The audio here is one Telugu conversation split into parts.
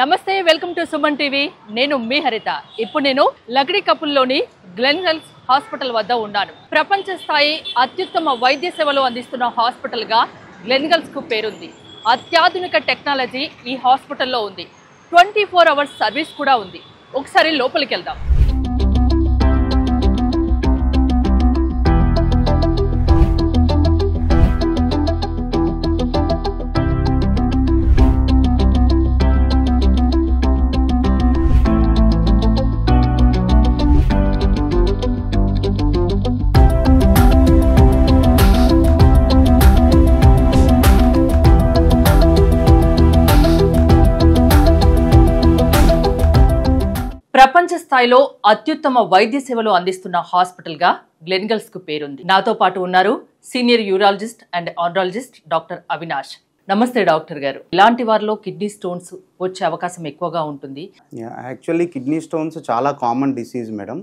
నమస్తే వెల్కమ్ టు సుమన్ టీవీ నేను మీ హరిత ఇప్పుడు నేను లగ్డి కపుల్లోని గ్లెన్ హెల్స్ హాస్పిటల్ వద్ద ఉన్నాను ప్రపంచ స్థాయి అత్యుత్తమ వైద్య సేవలు అందిస్తున్న హాస్పిటల్గా గ్లెన్ పేరుంది అత్యాధునిక టెక్నాలజీ ఈ హాస్పిటల్లో ఉంది ట్వంటీ ఫోర్ అవర్స్ సర్వీస్ కూడా ఉంది ఒకసారి లోపలికి వెళ్దాం స్థాయిలో అత్యుత్తమ వైద్య సేవలు అందిస్తున్న హాస్పిటల్గా గ్లెన్గల్స్ కు పేరుంది నాతో పాటు ఉన్నారు senior urologist and andrologist doctor Avinash నమస్తే డాక్టర్ గారు ఇలాంటి వారిలో కిడ్నీ స్టోన్స్ వచ్చే అవకాశం ఎక్కువగా ఉంటుంది యాక్చువల్లీ కిడ్నీ స్టోన్స్ చాలా కామన్ డిసీజ్ మేడం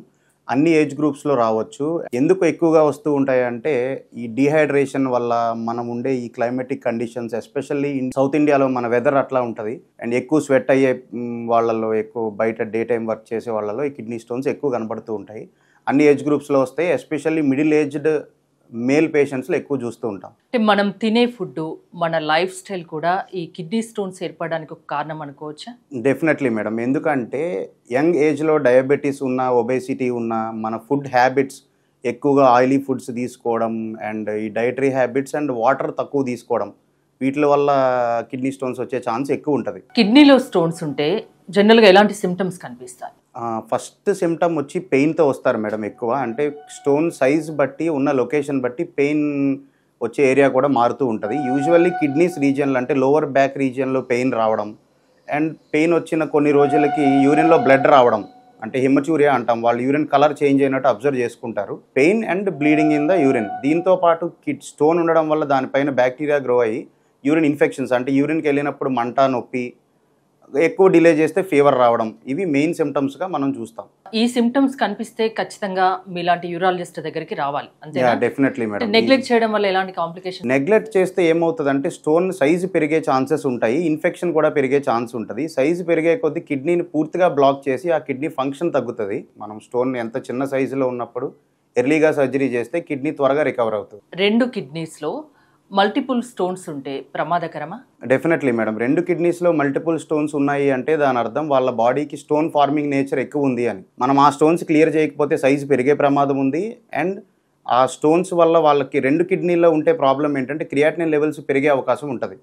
అన్ని ఏజ్ గ్రూప్స్లో రావచ్చు ఎందుకు ఎక్కువగా వస్తూ ఉంటాయంటే ఈ డీహైడ్రేషన్ వల్ల మనం ఉండే ఈ క్లైమేటిక్ కండిషన్స్ ఎస్పెషల్లీ సౌత్ ఇండియాలో మన వెదర్ అట్లా ఉంటుంది అండ్ ఎక్కువ స్వెట్ అయ్యే వాళ్ళలో ఎక్కువ బయట డే టైం వర్క్ చేసే వాళ్ళలో ఈ కిడ్నీ స్టోన్స్ ఎక్కువ కనబడుతూ ఉంటాయి అన్ని ఏజ్ గ్రూప్స్లో వస్తాయి ఎస్పెషల్లీ మిడిల్ ఏజ్డ్ మేల్ పేషెంట్స్లో ఎక్కువ చూస్తూ ఉంటాం అంటే మనం తినే ఫుడ్ మన లైఫ్ స్టైల్ కూడా ఈ కిడ్నీ స్టోన్స్ ఏర్పడడానికి ఒక కారణం అనుకోవచ్చా డెఫినెట్లీ మేడం ఎందుకంటే యంగ్ ఏజ్లో డయాబెటీస్ ఉన్న ఒబేసిటీ ఉన్న మన ఫుడ్ హ్యాబిట్స్ ఎక్కువగా ఆయిలీ ఫుడ్స్ తీసుకోవడం అండ్ ఈ డైటరీ హ్యాబిట్స్ అండ్ వాటర్ తక్కువ తీసుకోవడం వీటి వల్ల కిడ్నీ స్టోన్స్ వచ్చే ఛాన్స్ ఎక్కువ ఉంటుంది కిడ్నీలో స్టోన్స్ ఉంటే జనరల్గా ఎలాంటి సిమ్టమ్స్ కనిపిస్తాయి ఫస్ట్ సిమ్టమ్ వచ్చి పెయిన్తో వస్తారు మేడం ఎక్కువ అంటే స్టోన్ సైజ్ బట్టి ఉన్న లొకేషన్ బట్టి పెయిన్ వచ్చే ఏరియా కూడా మారుతూ ఉంటుంది యూజువల్లీ కిడ్నీస్ రీజియన్లు అంటే లోవర్ బ్యాక్ రీజియన్లో పెయిన్ రావడం అండ్ పెయిన్ వచ్చిన కొన్ని రోజులకి యూరిన్లో బ్లడ్ రావడం అంటే హిమచూరియా అంటాం వాళ్ళు యూరిన్ కలర్ చేంజ్ అయినట్టు అబ్జర్వ్ చేసుకుంటారు pain and bleeding in the urine దీంతో పాటు కిడ్ స్టోన్ ఉండడం వల్ల దానిపైన బ్యాక్టీరియా గ్రో అయ్యి యూరిన్ ఇన్ఫెక్షన్స్ అంటే యూరిన్కి వెళ్ళినప్పుడు మంట నొప్పి ఎక్కువ డిలే చేస్తే ఫీవర్ రావడం ఇవి మెయిన్ సిమ్టమ్స్గా మనం చూస్తాం ఈ సిమ్టమ్స్ కనిపిస్తే ఖచ్చితంగా మీలాంటి యూరాలజిస్ట్ దగ్గరికి రావాలి డెఫినెట్లీ మేడం నెగ్లెక్ట్ చేయడం వల్ల ఎలాంటి కాంప్లికేషన్ నెగ్లెక్ట్ చేస్తే ఏమవుతుందంటే స్టోన్ సైజు పెరిగే ఛాన్సెస్ ఉంటాయి ఇన్ఫెక్షన్ కూడా పెరిగే ఛాన్స్ ఉంటుంది సైజు పెరిగే కొద్దీ కిడ్నీని పూర్తిగా బ్లాక్ చేసి ఆ కిడ్నీ ఫంక్షన్ తగ్గుతుంది మనం స్టోన్ ఎంత చిన్న సైజులో ఉన్నప్పుడు ఎర్లీగా సర్జరీ చేస్తే కిడ్నీ త్వరగా రికవర్ అవుతుంది రెండు కిడ్నీస్లో మల్టిపుల్ స్టోన్స్ ఉంటే ప్రమాదకరమా డెఫినెట్లీ మేడం రెండు కిడ్నీస్లో మల్టిపుల్ స్టోన్స్ ఉన్నాయి అంటే దాని అర్థం వాళ్ళ బాడీకి స్టోన్ ఫార్మింగ్ నేచర్ ఎక్కువ ఉంది అని మనం ఆ స్టోన్స్ క్లియర్ చేయకపోతే సైజు పెరిగే ప్రమాదం ఉంది అండ్ ఆ స్టోన్స్ వల్ల వాళ్ళకి రెండు కిడ్నీలో ఉంటే ప్రాబ్లం ఏంటంటే క్రియాటినిన్ లెవెల్స్ పెరిగే అవకాశం ఉంటుంది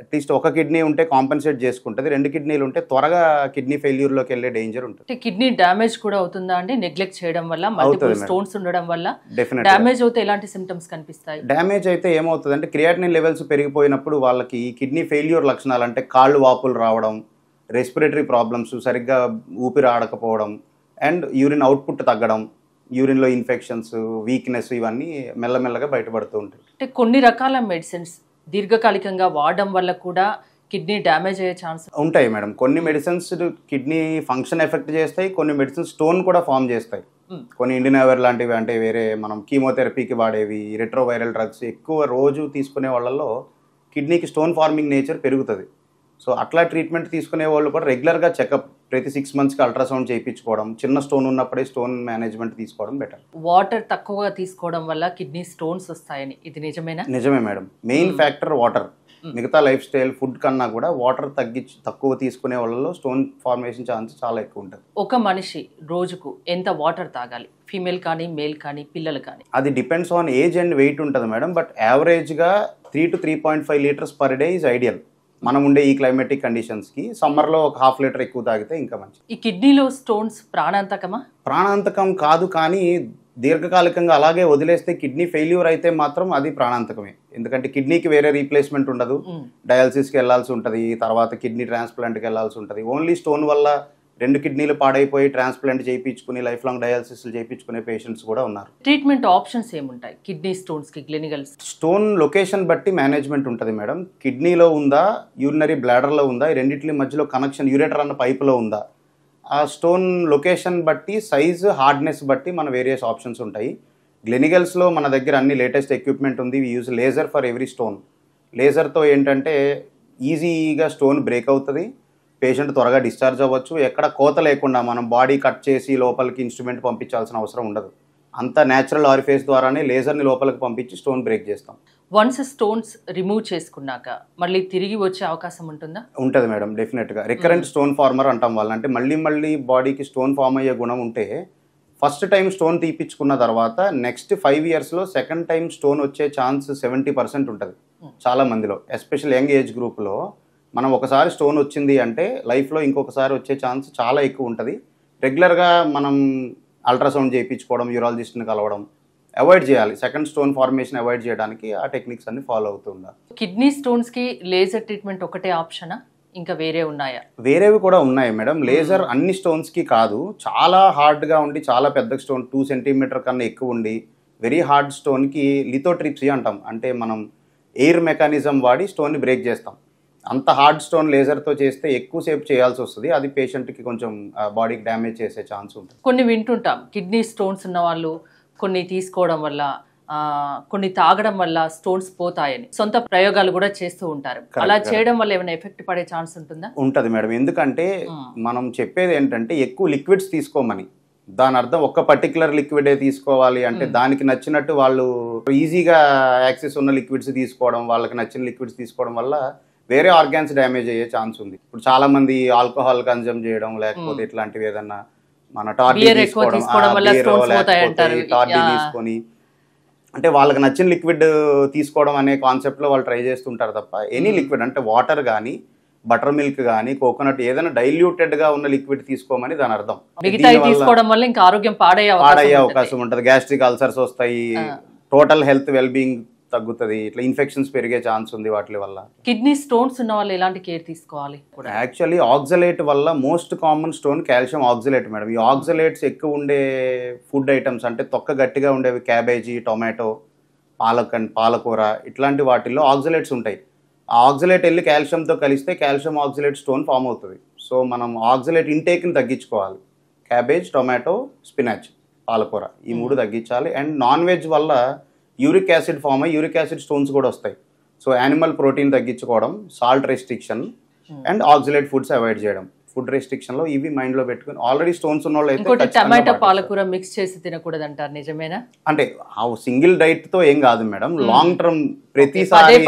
అట్లీస్ట్ ఒక కిడ్నీ ఉంటే కాంపెన్సేట్ చేసుకుంటుంది రెండు కిడ్నీలు ఉంటే త్వరగా కిడ్నీ ఫెయిల్యూర్లోకి వెళ్ళే డేంజర్ ఉంటుంది కిడ్నీ డ్యామేజ్ కూడా అవుతుందా అండి నెగ్లెక్ట్ చేయడం వల్ల స్టోన్స్ ఉండడం వల్ల డ్యామేజ్ అయితే ఎలాంటి సిమ్టమ్స్ కనిపిస్తాయి డ్యామేజ్ అయితే ఏమవుతుంది అంటే క్రియాటినిన్ లెవెల్స్ పెరిగిపోయినప్పుడు వాళ్ళకి కిడ్నీ ఫెయిల్యూర్ లక్షణాలు అంటే కాళ్ళు వాపులు రావడం రెస్పిరేటరీ ప్రాబ్లమ్స్ సరిగ్గా ఊపిరి ఆడకపోవడం అండ్ యూరిన్ అవుట్పుట్ తగ్గడం యూరిన్లో ఇన్ఫెక్షన్స్ వీక్నెస్ ఇవన్నీ మెల్లమెల్లగా బయటపడుతూ ఉంటాయి అంటే కొన్ని రకాల మెడిసిన్స్ దీర్ఘకాలికంగా వాడడం వల్ల కూడా కిడ్నీ డ్యామేజ్ అయ్యే ఛాన్స్ ఉంటాయి మేడం కొన్ని మెడిసిన్స్ కిడ్నీ ఫంక్షన్ ఎఫెక్ట్ చేస్తాయి కొన్ని మెడిసిన్స్ స్టోన్ కూడా ఫామ్ చేస్తాయి hmm. కొన్ని ఇండినవర్ లాంటివి అంటే వేరే మనం కీమోథెరపీకి వాడేవి రెట్రోవైరల్ డ్రగ్స్ ఎక్కువ రోజు తీసుకునే వాళ్ళల్లో కిడ్నీకి స్టోన్ ఫార్మింగ్ నేచర్ పెరుగుతుంది సో అట్లా ట్రీట్మెంట్ తీసుకునే వాళ్ళు కూడా రెగ్యులర్గా చెకప్ ప్రతి సిక్స్ మంత్స్కి అల్ట్రాసౌండ్ చేయించుకోవడం చిన్న స్టోన్ ఉన్నప్పుడే స్టోన్ మేనేజ్మెంట్ తీసుకోవడం బెటర్ వాటర్ తక్కువగా తీసుకోవడం వల్ల కిడ్నీ స్టోన్స్ వస్తాయని ఇది నిజమేనా నిజమే మేడం మెయిన్ ఫ్యాక్టర్ వాటర్ మిగతా లైఫ్ స్టైల్ ఫుడ్ కన్నా కూడా వాటర్ తగ్గించి తక్కువ తీసుకునే వాళ్ళలో స్టోన్ ఫార్మేషన్ ఛాన్స్ చాలా ఎక్కువ ఉంటుంది ఒక మనిషి రోజుకు ఎంత వాటర్ తాగాలి ఫీమేల్ కానీ మేల్ కానీ పిల్లలు కానీ అది depends on age and weight ఉంటుంది మేడం బట్ యావరేజ్గా three to three point five litres per day is ideal మనం ఉండే ఈ క్లైమేటిక్ కండిషన్స్కి సమ్మర్లో ఒక హాఫ్ లీటర్ ఎక్కువ తాగితే ఇంకా మంచి ఈ కిడ్నీలో స్టోన్స్ ప్రాణాంతకమా ప్రాణాంతకం కాదు కానీ దీర్ఘకాలికంగా అలాగే వదిలేస్తే కిడ్నీ ఫెయిల్యూర్ అయితే మాత్రం అది ప్రాణాంతకమే ఎందుకంటే కిడ్నీకి వేరే రీప్లేస్మెంట్ ఉండదు డయాలసిస్కి వెళ్లాల్సి ఉంటుంది తర్వాత కిడ్నీ ట్రాన్స్ప్లాంట్కి వెళ్లాల్సి ఉంటుంది ఓన్లీ స్టోన్ వల్ల రెండు కిడ్నీలు పాడైపోయి ట్రాన్స్ప్లాంట్ చేయించుకుని లైఫ్ లాంగ్ డయాలసిస్లు చేయించుకునే పేషెంట్స్ కూడా ఉన్నారు ట్రీట్మెంట్ ఆప్షన్స్ ఏముంటాయి కిడ్నీ స్టోన్స్కి క్లినికల్ స్టోన్ లొకేషన్ బట్టి మేనేజ్మెంట్ ఉంటుంది మేడం కిడ్నీలో ఉందా యూరినరీ బ్లాడర్లో ఉందా రెండింటి మధ్యలో కనెక్షన్ యూరేటర్ అన్న లో ఉందా ఆ స్టోన్ లొకేషన్ బట్టి సైజు హార్డ్నెస్ బట్టి మన వేరియస్ ఆప్షన్స్ ఉంటాయి గ్లెనిగల్స్లో మన దగ్గర అన్ని లేటెస్ట్ ఎక్విప్మెంట్ ఉంది use laser for every stone లేజర్తో ఏంటంటే ఈజీగా స్టోన్ బ్రేక్ అవుతుంది పేషెంట్ త్వరగా డిశ్చార్జ్ అవ్వచ్చు ఎక్కడ కోత లేకుండా మనం బాడీ కట్ చేసి లోపలికి ఇన్స్ట్రుమెంట్ పంపించాల్సిన అవసరం ఉండదు అంత న్యాచురల్ ఆరిఫేస్ ద్వారానే లేజర్ని లోపలికి పంపించి స్టోన్ బ్రేక్ చేస్తాం వన్స్ స్టోన్స్ రిమూవ్ చేసుకున్నాక మళ్ళీ తిరిగి వచ్చే అవకాశం ఉంటుందా ఉంటుంది మేడం డెఫినెట్గా రికరెంట్ hmm. స్టోన్ ఫార్మర్ అంటాం వాళ్ళు అంటే మళ్ళీ మళ్ళీ బాడీకి స్టోన్ ఫామ్ అయ్యే గుణం ఉంటే ఫస్ట్ టైం స్టోన్ తీపించుకున్న తర్వాత నెక్స్ట్ ఫైవ్ ఇయర్స్లో సెకండ్ టైం స్టోన్ వచ్చే ఛాన్స్ సెవెంటీ పర్సెంట్ ఉంటుంది hmm. చాలా మందిలో ఎస్పెషల్ యంగ్ ఏజ్ గ్రూప్లో మనం ఒకసారి స్టోన్ వచ్చింది అంటే లైఫ్లో ఇంకొకసారి వచ్చే ఛాన్స్ చాలా ఎక్కువ ఉంటుంది రెగ్యులర్గా మనం అల్ట్రాసౌండ్ చేయించుకోవడం యూరాలజిస్ట్ని కలవడం అవాయిడ్ చేయాలి సెకండ్ స్టోన్ ఫార్మేషన్ అవాయిడ్ చేయడానికి ఆ టెక్నిక్స్ అన్ని ఫాలో అవుతూ ఉండాలి కిడ్నీ స్టోన్స్కి లేజర్ ట్రీట్మెంట్ ఒకటే ఆప్షనా ఇంకా వేరే ఉన్నాయా వేరేవి కూడా ఉన్నాయి మేడం లేజర్ అన్ని స్టోన్స్కి కాదు చాలా హార్డ్గా ఉండి చాలా పెద్ద స్టోన్ టూ సెంటీమీటర్ కన్నా ఎక్కువ ఉండి వెరీ హార్డ్ స్టోన్కి లిథోట్రిప్సీ అంటాం అంటే మనం ఎయిర్ మెకానిజం వాడి స్టోన్ని బ్రేక్ చేస్తాం అంత హార్డ్ స్టోన్ లేజర్తో చేస్తే ఎక్కువసేపు చేయాల్సి వస్తుంది అది పేషెంట్కి కొంచెం బాడీకి డ్యామేజ్ చేసే ఛాన్స్ ఉంటుంది కొన్ని వింటుంటాం కిడ్నీ స్టోన్స్ ఉన్న వాళ్ళు కొన్ని తీసుకోవడం వల్ల కొన్ని తాగడం వల్ల స్టోన్స్ పోతాయని సొంత ప్రయోగాలు కూడా చేస్తూ ఉంటారు అలా చేయడం వల్ల ఏమైనా ఎఫెక్ట్ పడే ఛాన్స్ ఉంటుందా ఉంటుంది మేడం ఎందుకంటే మనం చెప్పేది ఏంటంటే ఎక్కువ లిక్విడ్స్ తీసుకోమని దాని అర్థం ఒక్క పర్టికులర్ లిక్విడే తీసుకోవాలి అంటే దానికి నచ్చినట్టు వాళ్ళు ఈజీగా యాక్సెస్ ఉన్న లిక్విడ్స్ తీసుకోవడం వాళ్ళకి నచ్చిన లిక్విడ్స్ తీసుకోవడం వల్ల వేరే ఆర్గాన్స్ డ్యామేజ్ అయ్యే ఛాన్స్ ఉంది ఇప్పుడు చాలా మంది ఆల్కహాల్ కన్జ్యూమ్ చేయడం లేకపోతే ఇట్లాంటివి ఏదన్నా మన టార్డీ తీసుకోవడం తీసుకొని అంటే వాళ్ళకి నచ్చిన లిక్విడ్ తీసుకోవడం అనే కాన్సెప్ట్లో వాళ్ళు ట్రై చేస్తుంటారు తప్ప ఎనీ లిక్విడ్ అంటే వాటర్ కానీ బటర్ మిల్క్ కానీ కోకోనట్ ఏదైనా డైల్యూటెడ్ గా ఉన్న లిక్విడ్ తీసుకోమని దాని అర్థం ఆరోగ్యం పాడయ్యే అవకాశం ఉంటుంది గ్యాస్ట్రిక్ అల్సర్స్ వస్తాయి టోటల్ హెల్త్ వెల్ తగ్గుతుంది ఇట్లా ఇన్ఫెక్షన్స్ పెరిగే ఛాన్స్ ఉంది వాటి వల్ల కిడ్నీ స్టోన్స్ ఉన్న వాళ్ళు ఎలాంటి కేర్ తీసుకోవాలి యాక్చువల్లీ ఆక్సలేట్ వల్ల most common stone calcium oxalate madam ఈ ఆక్సలేట్స్ ఎక్కువ ఉండే ఫుడ్ ఐటమ్స్ అంటే తొక్క గట్టిగా ఉండేవి క్యాబేజీ టొమాటో పాలక్ అండ్ పాలకూర ఇట్లాంటి వాటిల్లో ఆక్సలేట్స్ ఉంటాయి ఆ ఆక్సలేట్ వెళ్ళి కాల్షియంతో కలిస్తే కాల్షియం ఆక్సలేట్ స్టోన్ ఫామ్ అవుతుంది సో మనం ఆక్సలేట్ ఇంటేక్ని తగ్గించుకోవాలి క్యాబేజ్ టొమాటో స్పినాచ్ పాలకూర ఈ మూడు hmm. తగ్గించాలి అండ్ నాన్ వెజ్ వల్ల యూరిక్ యాసిడ్ ఫామ్ అయ్యి యూరిక్ యాసిడ్ స్టోన్స్ కూడా వస్తాయి సో యానిమల్ ప్రోటీన్ తగ్గించుకోవడం salt restriction hmm. And oxalate foods avoid చేయడం ఫుడ్ రెస్ట్రిక్షన్ లో ఇవి మైండ్ లో పెట్టుకుని ఆల్రెడీ స్టోన్స్ ఉన్న వాళ్ళు టమాటా పాలకూర మిక్స్ చేసి తినకూడదు అంటారు నిజమేనా అంటే ఆ సింగిల్ డైట్ తో ఏం కాదు మేడం లాంగ్ hmm. టర్మ్ ప్రతిసారి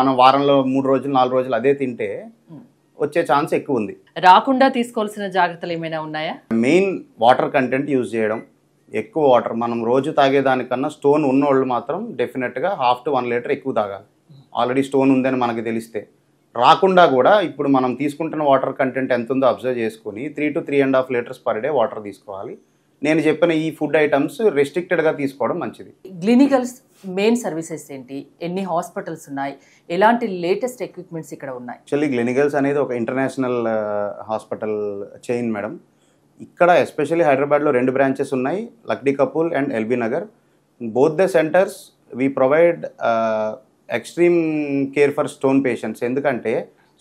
మనం వారంలో మూడు రోజులు నాలుగు రోజులు అదే తింటే hmm. వచ్చే ఛాన్స్ ఎక్కువ ఉంది రాకుండా తీసుకోవాల్సిన జాగ్రత్తలు ఏమైనా ఉన్నాయా మెయిన్ వాటర్ కంటెంట్ యూజ్ చేయడం ఎక్కువ వాటర్ మనం రోజు తాగేదానికన్నా స్టోన్ ఉన్నోళ్ళు మాత్రం డెఫినెట్గా హాఫ్ టు వన్ లీటర్ ఎక్కువ తాగాలి ఆల్రెడీ స్టోన్ ఉందని మనకి తెలిస్తే రాకుండా కూడా ఇప్పుడు మనం తీసుకుంటున్న వాటర్ కంటెంట్ ఎంత ఉందో అబ్జర్వ్ చేసుకుని three to three and half litres per day water తీసుకోవాలి నేను చెప్పిన ఈ ఫుడ్ ఐటమ్స్ రెస్ట్రిక్టెడ్గా తీసుకోవడం మంచిది క్లినికల్స్ మెయిన్ సర్వీసెస్ ఏంటి ఎన్ని హాస్పిటల్స్ ఉన్నాయి ఎలాంటి లేటెస్ట్ ఎక్విప్మెంట్స్ ఇక్కడ ఉన్నాయి యాక్చువల్లీ గ్లినికల్స్ అనేది ఒక ఇంటర్నేషనల్ హాస్పిటల్ చైన్ మేడం ఇక్కడ ఎస్పెషల్లీ హైదరాబాద్లో రెండు బ్రాంచెస్ ఉన్నాయి Lakdikapul and LB Nagar both the centres we provide extreme care for stone patients ఎందుకంటే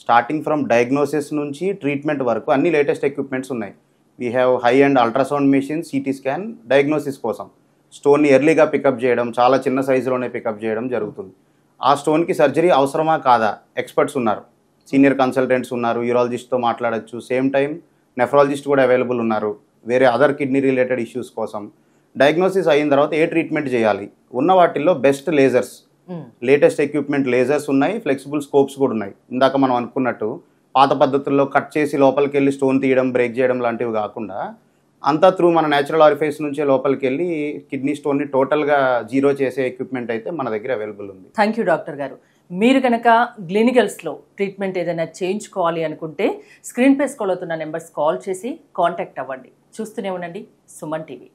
స్టార్టింగ్ ఫ్రమ్ డయాగ్నోసిస్ నుంచి ట్రీట్మెంట్ వరకు అన్ని లేటెస్ట్ ఎక్విప్మెంట్స్ ఉన్నాయి we have high and ultrasound machine CT scan diagnosis కోసం స్టోన్ని ఎర్లీగా పికప్ చేయడం చాలా చిన్న సైజులోనే పికప్ చేయడం జరుగుతుంది ఆ స్టోన్కి సర్జరీ అవసరమా కాదా ఎక్స్పర్ట్స్ ఉన్నారు సీనియర్ కన్సల్టెంట్స్ ఉన్నారు యూరాలజిస్ట్తో మాట్లాడచ్చు సేమ్ టైం నెఫ్రాలజిస్ట్ కూడా అవైలబుల్ ఉన్నారు వేరే అదర్ కిడ్నీ రిలేటెడ్ ఇష్యూస్ కోసం డయాగ్నోసిస్ అయిన తర్వాత ఏ ట్రీట్మెంట్ చేయాలి ఉన్న వాటిల్లో best lasers latest equipment lasers ఉన్నాయి ఫ్లెక్సిబుల్ స్కోప్స్ కూడా ఉన్నాయి ఇందాక మనం అనుకున్నట్టు పాత పద్ధతుల్లో కట్ చేసి లోపలికి వెళ్ళి స్టోన్ తీయడం బ్రేక్ చేయడం లాంటివి కాకుండా అంతా త్రూ మన న్యాచురల్ ఆరిఫైస్ నుంచే లోపలికి వెళ్ళి కిడ్నీ స్టోన్ని టోటల్గా జీరో చేసే ఎక్విప్మెంట్ అయితే మన దగ్గర అవైలబుల్ ఉంది థ్యాంక్ యూ డాక్టర్ గారు మీరు కనుక క్లినికల్స్లో ట్రీట్మెంట్ ఏదైనా చేయించుకోవాలి అనుకుంటే స్క్రీన్ స్కోల్ అవుతున్న నెంబర్స్ కాల్ చేసి కాంటాక్ట్ అవ్వండి చూస్తూనే ఉండండి సుమన్ టీవీ